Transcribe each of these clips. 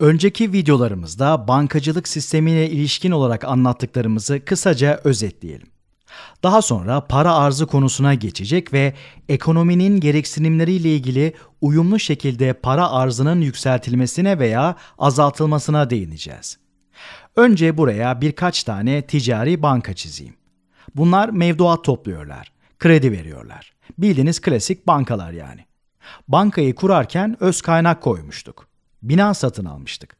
Önceki videolarımızda bankacılık sistemine ilişkin olarak anlattıklarımızı kısaca özetleyelim. Daha sonra para arzı konusuna geçecek ve ekonominin gereksinimleriyle ilgili uyumlu şekilde para arzının yükseltilmesine veya azaltılmasına değineceğiz. Önce buraya birkaç tane ticari banka çizeyim. Bunlar mevduat topluyorlar, kredi veriyorlar. Bildiğiniz klasik bankalar yani. Bankayı kurarken öz kaynak koymuştuk bina satın almıştık.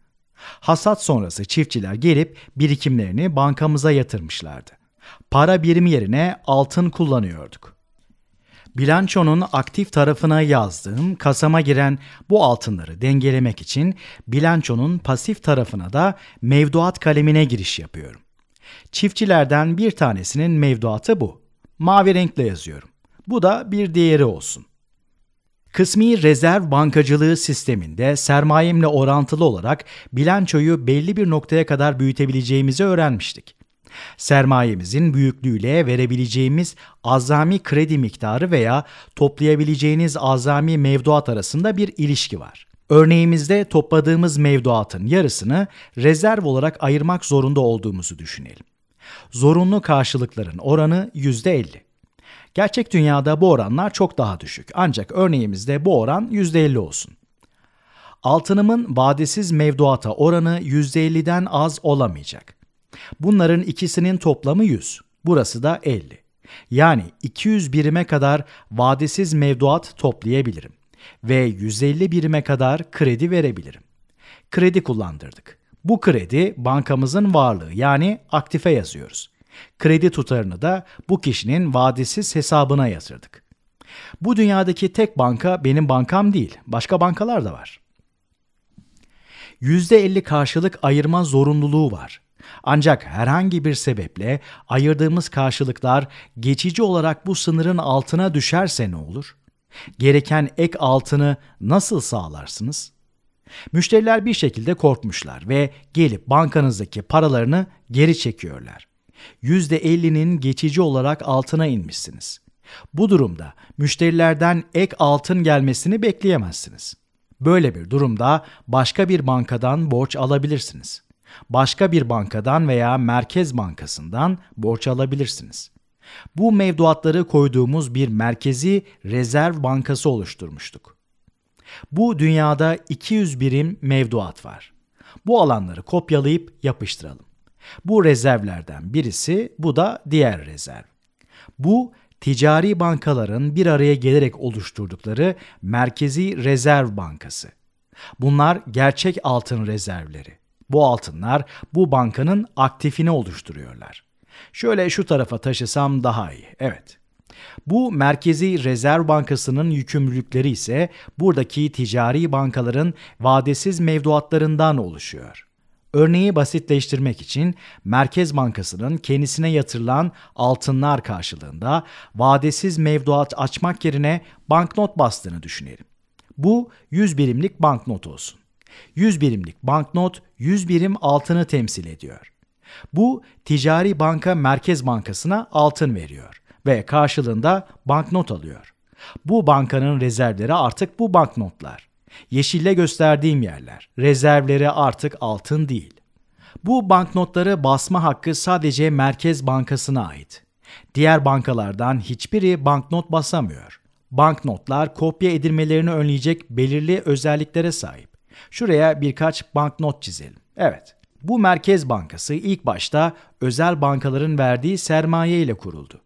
Hasat sonrası çiftçiler gelip birikimlerini bankamıza yatırmışlardı. Para birimi yerine altın kullanıyorduk. Bilançonun aktif tarafına yazdığım kasama giren bu altınları dengelemek için bilançonun pasif tarafına da mevduat kalemine giriş yapıyorum. Çiftçilerden bir tanesinin mevduatı bu. Mavi renkle yazıyorum. Bu da bir diğeri olsun. Kısmi rezerv bankacılığı sisteminde sermayemle orantılı olarak bilançoyu belli bir noktaya kadar büyütebileceğimizi öğrenmiştik. Sermayemizin büyüklüğüyle verebileceğimiz azami kredi miktarı veya toplayabileceğiniz azami mevduat arasında bir ilişki var. Örneğimizde topladığımız mevduatın yarısını rezerv olarak ayırmak zorunda olduğumuzu düşünelim. Zorunlu karşılıkların oranı %50. Gerçek dünyada bu oranlar çok daha düşük. Ancak örneğimizde bu oran %50 olsun. Altınımın vadesiz mevduata oranı %50'den az olamayacak. Bunların ikisinin toplamı 100. Burası da 50. Yani 200 birime kadar vadesiz mevduat toplayabilirim ve 150 birime kadar kredi verebilirim. Kredi kullandırdık. Bu kredi bankamızın varlığı yani aktife yazıyoruz. Kredi tutarını da bu kişinin vadesiz hesabına yatırdık. Bu dünyadaki tek banka benim bankam değil, başka bankalar da var. %50 karşılık ayırma zorunluluğu var. Ancak herhangi bir sebeple ayırdığımız karşılıklar geçici olarak bu sınırın altına düşerse ne olur? Gereken ek altını nasıl sağlarsınız? Müşteriler bir şekilde korkmuşlar ve gelip bankanızdaki paralarını geri çekiyorlar. %50'nin geçici olarak altına inmişsiniz. Bu durumda müşterilerden ek altın gelmesini bekleyemezsiniz. Böyle bir durumda başka bir bankadan borç alabilirsiniz. Başka bir bankadan veya Merkez Bankası'ndan borç alabilirsiniz. Bu mevduatları koyduğumuz bir merkezi rezerv bankası oluşturmuştuk. Bu dünyada 200 birim mevduat var. Bu alanları kopyalayıp yapıştıralım. Bu rezervlerden birisi, bu da diğer rezerv. Bu ticari bankaların bir araya gelerek oluşturdukları Merkezi Rezerv Bankası. Bunlar gerçek altın rezervleri. Bu altınlar bu bankanın aktifini oluşturuyorlar. Şöyle şu tarafa taşısam daha iyi. Evet. Bu Merkezi Rezerv Bankası'nın yükümlülükleri ise buradaki ticari bankaların vadesiz mevduatlarından oluşuyor. Örneği basitleştirmek için Merkez Bankası'nın kendisine yatırılan altınlar karşılığında vadesiz mevduat açmak yerine banknot bastığını düşünelim. Bu 100 birimlik banknot olsun. 100 birimlik banknot 100 birim altını temsil ediyor. Bu ticari banka Merkez Bankası'na altın veriyor ve karşılığında banknot alıyor. Bu bankanın rezervleri artık bu banknotlar. Yeşille gösterdiğim yerler, rezervleri artık altın değil. Bu banknotları basma hakkı sadece Merkez Bankası'na ait. Diğer bankalardan hiçbiri banknot basamıyor. Banknotlar kopya edilmelerini önleyecek belirli özelliklere sahip. Şuraya birkaç banknot çizelim. Evet, bu Merkez Bankası ilk başta özel bankaların verdiği sermaye ile kuruldu.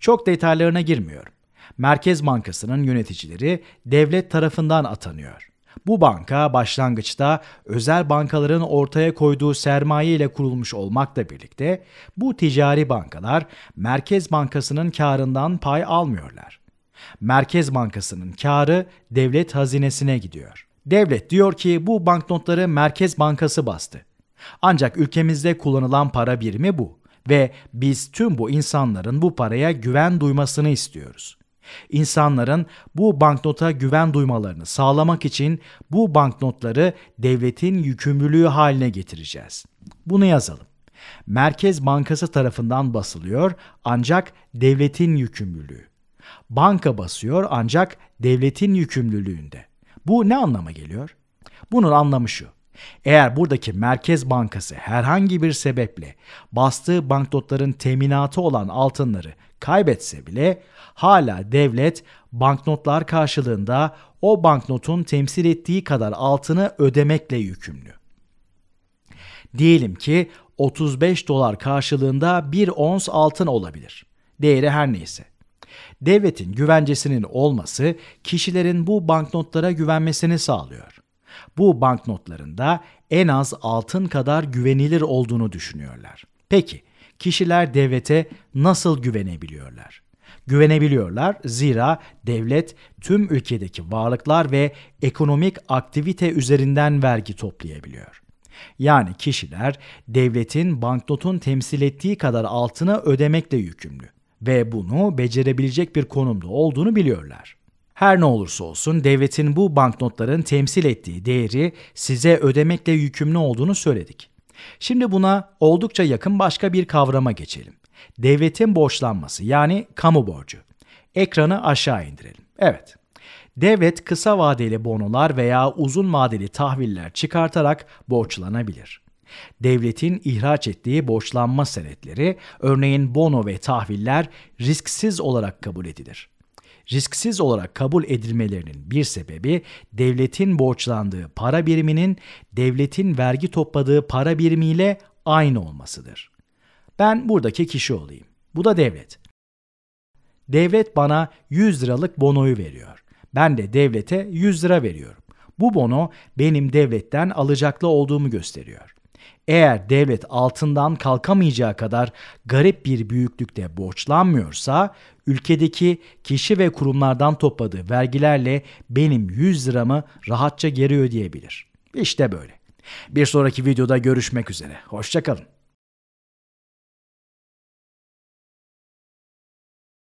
Çok detaylarına girmiyorum. Merkez Bankası'nın yöneticileri devlet tarafından atanıyor. Bu banka başlangıçta özel bankaların ortaya koyduğu sermaye ile kurulmuş olmakla birlikte bu ticari bankalar Merkez Bankası'nın karından pay almıyorlar. Merkez Bankası'nın karı devlet hazinesine gidiyor. Devlet diyor ki bu banknotları Merkez Bankası bastı. Ancak ülkemizde kullanılan para birimi bu ve biz tüm bu insanların bu paraya güven duymasını istiyoruz. İnsanların bu banknota güven duymalarını sağlamak için bu banknotları devletin yükümlülüğü haline getireceğiz. Bunu yazalım. Merkez Bankası tarafından basılıyor ancak devletin yükümlülüğü. Banka basıyor ancak devletin yükümlülüğünde. Bu ne anlama geliyor? Bunun anlamı şu. Eğer buradaki Merkez Bankası herhangi bir sebeple bastığı banknotların teminatı olan altınları kaybetse bile hala devlet banknotlar karşılığında o banknotun temsil ettiği kadar altını ödemekle yükümlü. Diyelim ki 35 dolar karşılığında bir ons altın olabilir. Değeri her neyse. Devletin güvencesinin olması kişilerin bu banknotlara güvenmesini sağlıyor. Bu banknotlarında en az altın kadar güvenilir olduğunu düşünüyorlar. Peki kişiler devlete nasıl güvenebiliyorlar? Güvenebiliyorlar zira devlet tüm ülkedeki varlıklar ve ekonomik aktivite üzerinden vergi toplayabiliyor. Yani kişiler devletin banknotun temsil ettiği kadar altına ödemekle yükümlü ve bunu becerebilecek bir konumda olduğunu biliyorlar. Her ne olursa olsun devletin bu banknotların temsil ettiği değeri size ödemekle yükümlü olduğunu söyledik. Şimdi buna oldukça yakın başka bir kavrama geçelim. Devletin borçlanması yani kamu borcu. Ekranı aşağı indirelim. Evet. Devlet kısa vadeli bonolar veya uzun vadeli tahviller çıkartarak borçlanabilir. Devletin ihraç ettiği borçlanma senetleri, örneğin bono ve tahviller risksiz olarak kabul edilir risksiz olarak kabul edilmelerinin bir sebebi devletin borçlandığı para biriminin devletin vergi topladığı para birimiyle aynı olmasıdır. Ben buradaki kişi olayım. Bu da devlet. Devlet bana 100 liralık bonoyu veriyor. Ben de devlete 100 lira veriyorum. Bu bono benim devletten alacaklı olduğumu gösteriyor. Eğer devlet altından kalkamayacağı kadar garip bir büyüklükte borçlanmıyorsa ülkedeki kişi ve kurumlardan topladığı vergilerle benim 100 liramı rahatça geri ödeyebilir. İşte böyle. Bir sonraki videoda görüşmek üzere. Hoşçakalın.